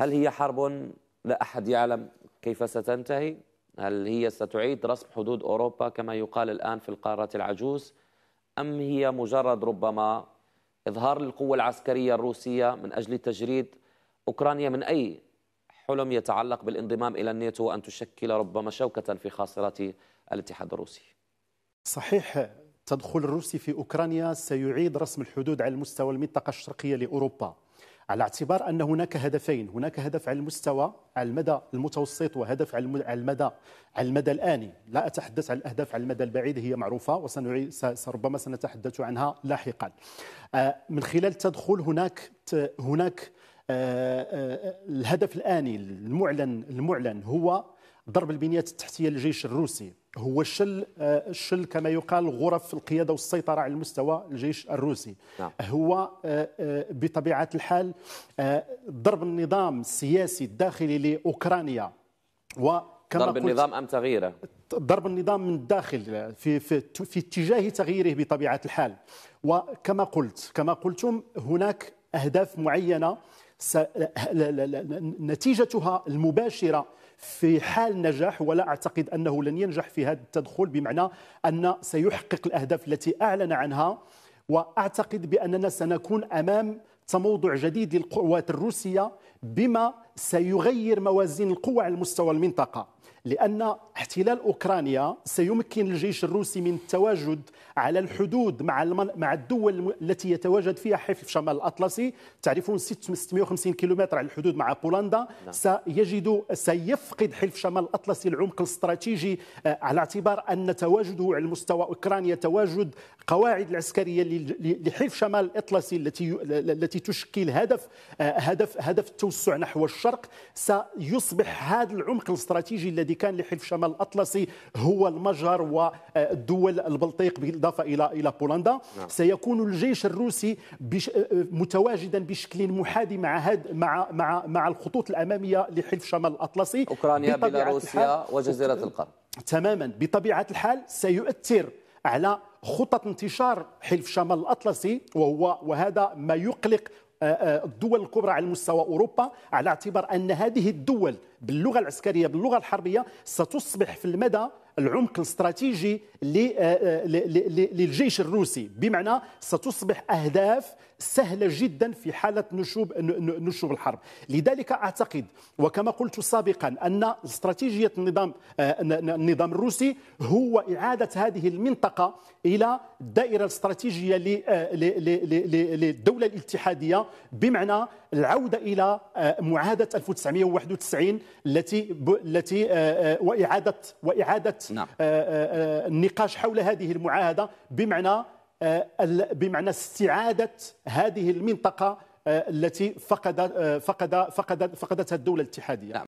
هل هي حرب لا أحد يعلم كيف ستنتهي هل هي ستعيد رسم حدود أوروبا كما يقال الآن في القارة العجوز أم هي مجرد ربما إظهار للقوة العسكرية الروسية من أجل تجريد أوكرانيا من أي حلم يتعلق بالانضمام إلى الناتو وأن تشكل ربما شوكة في خاصرة الاتحاد الروسي صحيح تدخل الروسي في أوكرانيا سيعيد رسم الحدود على المستوى المنطقة الشرقية لأوروبا على اعتبار ان هناك هدفين هناك هدف على المستوى على المدى المتوسط وهدف على المدى على المدى الاني لا اتحدث عن الاهداف على المدى البعيد هي معروفه وسنعيد ربما سنتحدث عنها لاحقا آه، من خلال التدخل هناك هناك آه، آه، الهدف الاني المعلن المعلن هو ضرب البنية التحتية للجيش الروسي هو شل آه، شل كما يقال غرف القيادة والسيطرة على المستوى الجيش الروسي نعم. هو آه، آه، بطبيعة الحال ضرب النظام السياسي الداخلي لأوكرانيا وكما ضرب النظام أم تغييره؟ ضرب النظام من الداخل في في في اتجاه تغييره بطبيعه الحال وكما قلت كما قلتم هناك اهداف معينه نتيجتها المباشره في حال نجاح ولا أعتقد أنه لن ينجح في هذا التدخل بمعنى أن سيحقق الأهداف التي أعلن عنها وأعتقد بأننا سنكون أمام تموضع جديد للقوات الروسية بما سيغير موازين القوى على مستوى المنطقة لأن احتلال أوكرانيا سيمكن الجيش الروسي من التواجد على الحدود مع مع الدول التي يتواجد فيها حلف شمال الأطلسي تعرفون 650 كيلومتر على الحدود مع بولندا نعم. سيجد سيفقد حلف شمال الأطلسي العمق الاستراتيجي آه، على اعتبار أن تواجده على مستوى أوكرانيا تواجد قواعد العسكرية لحلف شمال الأطلسي التي التي تشكل هدف آه، هدف هدف التوسع نحو الشرق سيصبح هذا العمق الاستراتيجي الذي كان لحلف شمال الأطلسي هو المجر ودول البلطيق بالإضافة إلى إلى بولندا نعم. سيكون الجيش الروسي بش متواجدا بشكل محادي مع هاد مع مع مع الخطوط الأمامية لحلف شمال الأطلسي أوكرانيا بيلاروسيا وجزيرة القرم تماما بطبيعة الحال سيؤثر على خطط انتشار حلف شمال الأطلسي وهو وهذا ما يقلق آه، آه، الدول الكبرى على مستوى أوروبا على اعتبار أن هذه الدول باللغه العسكريه باللغه الحربيه ستصبح في المدى العمق الاستراتيجي آه، آه، للجيش الروسي بمعنى ستصبح اهداف سهله جدا في حاله نشوب نشوب الحرب لذلك اعتقد وكما قلت سابقا ان استراتيجيه النظام آه، النظام الروسي هو اعاده هذه المنطقه الى الدائره الاستراتيجيه للدوله الاتحاديه بمعنى العوده الى معاهده 1991 التي التي آه، آه، واعاده واعاده نعم. آه، النقاش حول هذه المعاهده بمعنى بمعنى استعاده هذه المنطقه التي فقد فقد فقدت فقدتها الدوله الاتحاديه نعم.